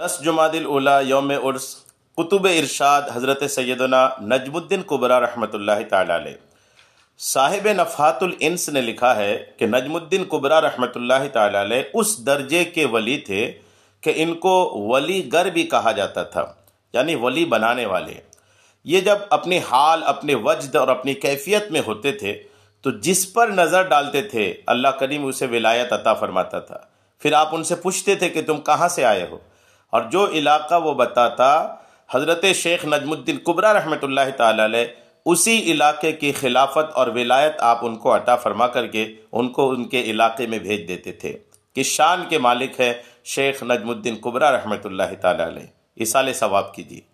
दस जुमादिल उला योम उर्स कुतुब इरशाद हज़रत सैदना नजमुद्दीन कुबरा रहमत ताला साहिब नफ़ातुल इंस ने लिखा है कि नजमुद्दीन कुबरा रहमत उस दर्जे के वली थे कि इनको वली गर भी कहा जाता था यानी वली बनाने वाले ये जब अपने हाल अपने वजद और अपनी कैफियत में होते थे तो जिस पर नज़र डालते थे अल्लाह करीम उसे विलायत अता फरमाता था फिर आप उनसे पूछते थे कि तुम कहाँ से आए हो और जो इलाका वो बताता हज़रत शेख नजमुद्दीन कुबरा रहमत ला उसी इलाके की खिलाफत और विलायत आप उनको अटा फरमा करके उनको उनके इलाके में भेज देते थे कि शान के मालिक है शेख नजमुद्दीन कुबरा रहमत ला इसाल सवाब कीजिए